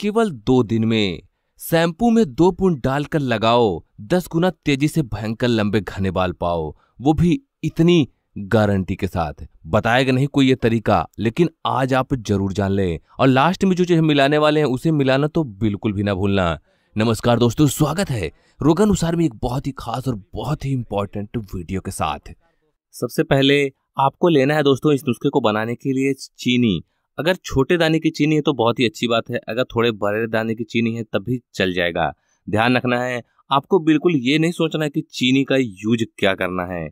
केवल दो दिन में शैंपू में दो बूंद डालकर लगाओ दस गुना तेजी से भयंकर लंबे घने बाल पाओ वो भी इतनी गारंटी के साथ बताएगा नहीं कोई ये तरीका लेकिन आज आप जरूर जान लें और लास्ट में जो चीज मिलाने वाले हैं उसे मिलाना तो बिल्कुल भी ना भूलना नमस्कार दोस्तों स्वागत है रोगन उसार में एक बहुत ही खास और बहुत ही इंपॉर्टेंट वीडियो के साथ सबसे पहले आपको लेना है दोस्तों इस नुस्खे को बनाने के लिए चीनी अगर छोटे दाने की चीनी है तो बहुत ही अच्छी बात है अगर थोड़े बड़े दाने की चीनी है तब भी चल जाएगा ध्यान रखना है आपको बिल्कुल ये नहीं सोचना है कि चीनी का यूज क्या करना है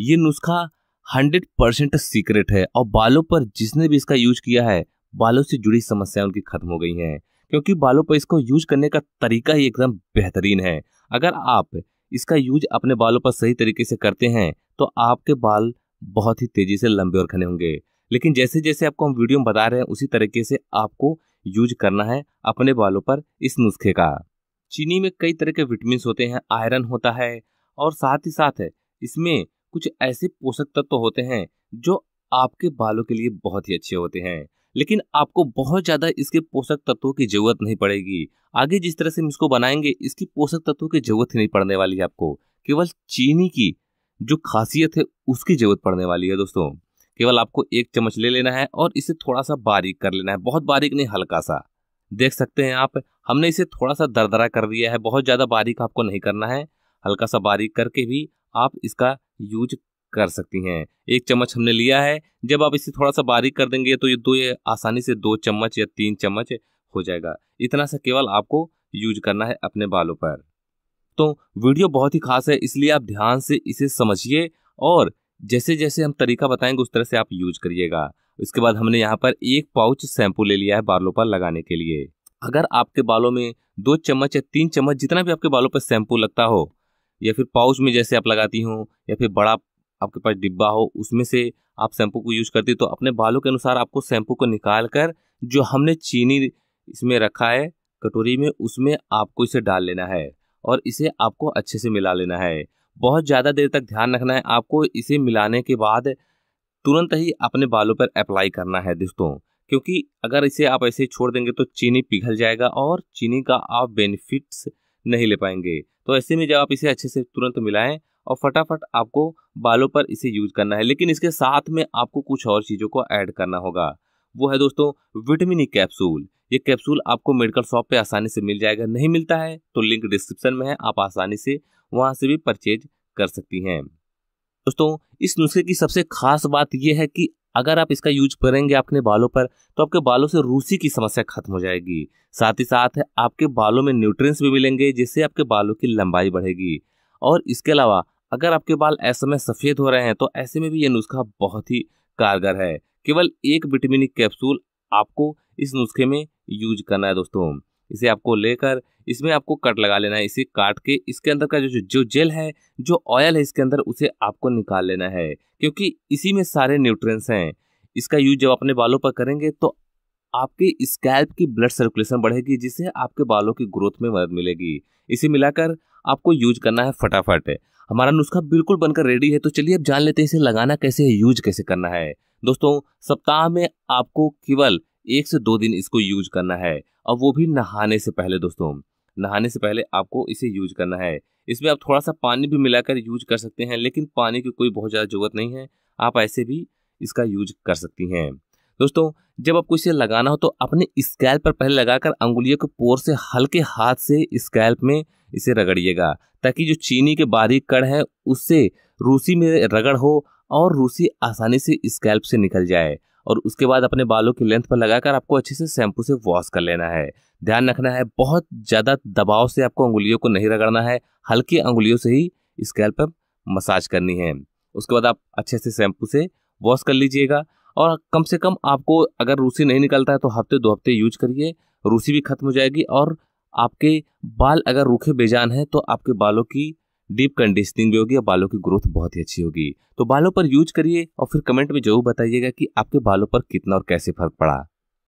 ये नुस्खा हंड्रेड परसेंट सीक्रेट है और बालों पर जिसने भी इसका यूज किया है बालों से जुड़ी समस्याएं उनकी खत्म हो गई हैं क्योंकि बालों पर इसको यूज करने का तरीका ही एकदम बेहतरीन है अगर आप इसका यूज अपने बालों पर सही तरीके से करते हैं तो आपके बाल बहुत ही तेजी से लंबे और घने होंगे लेकिन जैसे जैसे आपको हम वीडियो में बता रहे हैं उसी तरीके से आपको यूज करना है अपने बालों पर इस नुस्खे का चीनी में कई तरह के विटामिन होते हैं आयरन होता है और साथ ही साथ इसमें कुछ ऐसे पोषक तत्व तो होते हैं जो आपके बालों के लिए बहुत ही अच्छे होते हैं लेकिन आपको बहुत ज़्यादा इसके पोषक तत्वों की जरूरत नहीं पड़ेगी आगे जिस तरह से हम इसको बनाएंगे इसकी पोषक तत्वों की जरूरत ही नहीं पड़ने वाली है आपको केवल चीनी की जो खासियत है उसकी जरूरत पड़ने वाली है दोस्तों केवल आपको एक चम्मच ले लेना है और इसे थोड़ा सा बारीक कर लेना है बहुत बारीक नहीं हल्का सा देख सकते हैं आप हमने इसे थोड़ा सा दरदरा कर दिया है बहुत ज़्यादा बारीक आपको नहीं करना है हल्का सा बारीक करके भी आप इसका यूज कर सकती हैं एक चम्मच हमने लिया है जब आप इसे थोड़ा सा बारीक कर देंगे तो ये दो ये आसानी से दो चम्मच या तीन चम्मच हो जाएगा इतना सा केवल आपको यूज करना है अपने बालों पर तो वीडियो बहुत ही खास है इसलिए आप ध्यान से इसे समझिए और जैसे जैसे हम तरीका बताएंगे उस तरह से आप यूज करिएगा इसके बाद हमने यहाँ पर एक पाउच शैम्पू ले लिया है बालों पर लगाने के लिए अगर आपके बालों में दो चम्मच या तीन चम्मच जितना भी आपके बालों पर शैम्पू लगता हो या फिर पाउच में जैसे आप लगाती हो या फिर बड़ा आपके पास डिब्बा हो उसमें से आप शैम्पू को यूज करती हो तो अपने बालों के अनुसार आपको शैम्पू को निकाल कर जो हमने चीनी इसमें रखा है कटोरी में उसमें आपको इसे डाल लेना है और इसे आपको अच्छे से मिला लेना है बहुत ज़्यादा देर तक ध्यान रखना है आपको इसे मिलाने के बाद तुरंत ही अपने बालों पर अप्लाई करना है दोस्तों क्योंकि अगर इसे आप ऐसे छोड़ देंगे तो चीनी पिघल जाएगा और चीनी का आप बेनिफिट्स नहीं ले पाएंगे तो ऐसे में जब आप इसे अच्छे से तुरंत मिलाएं और फटाफट आपको बालों पर इसे यूज करना है लेकिन इसके साथ में आपको कुछ और चीज़ों को ऐड करना होगा वो है दोस्तों विटामिन ई कैप्सूल ये कैप्सूल आपको मेडिकल शॉप पे आसानी से मिल जाएगा नहीं मिलता है तो लिंक डिस्क्रिप्शन में है आप आसानी से वहाँ से भी परचेज कर सकती हैं दोस्तों इस नुस्खे की सबसे खास बात यह है कि अगर आप इसका यूज करेंगे अपने बालों पर तो आपके बालों से रूसी की समस्या खत्म हो जाएगी साथ ही साथ आपके बालों में न्यूट्रिएंट्स भी मिलेंगे जिससे आपके बालों की लंबाई बढ़ेगी और इसके अलावा अगर आपके बाल ऐसे में सफ़ेद हो रहे हैं तो ऐसे में भी ये नुस्खा बहुत ही कारगर है केवल एक विटामिन कैप्सूल आपको इस नुस्खे में यूज करना है दोस्तों इसे आपको लेकर इसमें आपको कट लगा लेना है इसे काट के इसके अंदर का जो जो जेल है जो ऑयल है इसके अंदर उसे आपको निकाल लेना है क्योंकि इसी में सारे न्यूट्रिएंट्स हैं इसका यूज जब अपने बालों पर करेंगे तो आपके स्कैल्प की ब्लड सर्कुलेशन बढ़ेगी जिससे आपके बालों की ग्रोथ में मदद मिलेगी इसे मिलाकर आपको यूज करना है फटाफट हमारा नुस्खा बिल्कुल बनकर रेडी है तो चलिए अब जान लेते हैं इसे लगाना कैसे है यूज कैसे करना है दोस्तों सप्ताह में आपको केवल एक से दो दिन इसको यूज करना है और वो भी नहाने से पहले दोस्तों नहाने से पहले आपको इसे यूज करना है इसमें आप थोड़ा सा पानी भी मिलाकर यूज कर सकते हैं लेकिन पानी की कोई बहुत ज़्यादा ज़रूरत नहीं है आप ऐसे भी इसका यूज कर सकती हैं दोस्तों जब आपको इसे लगाना हो तो अपने स्कैल पर पहले लगाकर अंगुलियों के पोर से हल्के हाथ से स्कैल्प में इसे रगड़िएगा ताकि जो चीनी के बारीक कड़ है उससे रूसी में रगड़ हो और रूसी आसानी से स्कैल्प से निकल जाए और उसके बाद अपने बालों की लेंथ पर लगाकर आपको अच्छे से शैम्पू से वॉश कर लेना है ध्यान रखना है बहुत ज़्यादा दबाव से आपको अंगुलियों को नहीं रगड़ना है हल्की अंगुलियों से ही स्कैल्प पर मसाज करनी है उसके बाद आप अच्छे से शैम्पू से वॉश कर लीजिएगा और कम से कम आपको अगर रूसी नहीं निकलता है तो हफ्ते दो हफ्ते यूज करिए रूसी भी खत्म हो जाएगी और आपके बाल अगर रूखे बेजान हैं तो आपके बालों की डीप कंडीशनिंग भी होगी और बालों की ग्रोथ बहुत ही अच्छी होगी तो बालों पर यूज करिए और फिर कमेंट में जरूर बताइएगा कि आपके बालों पर कितना और कैसे फर्क पड़ा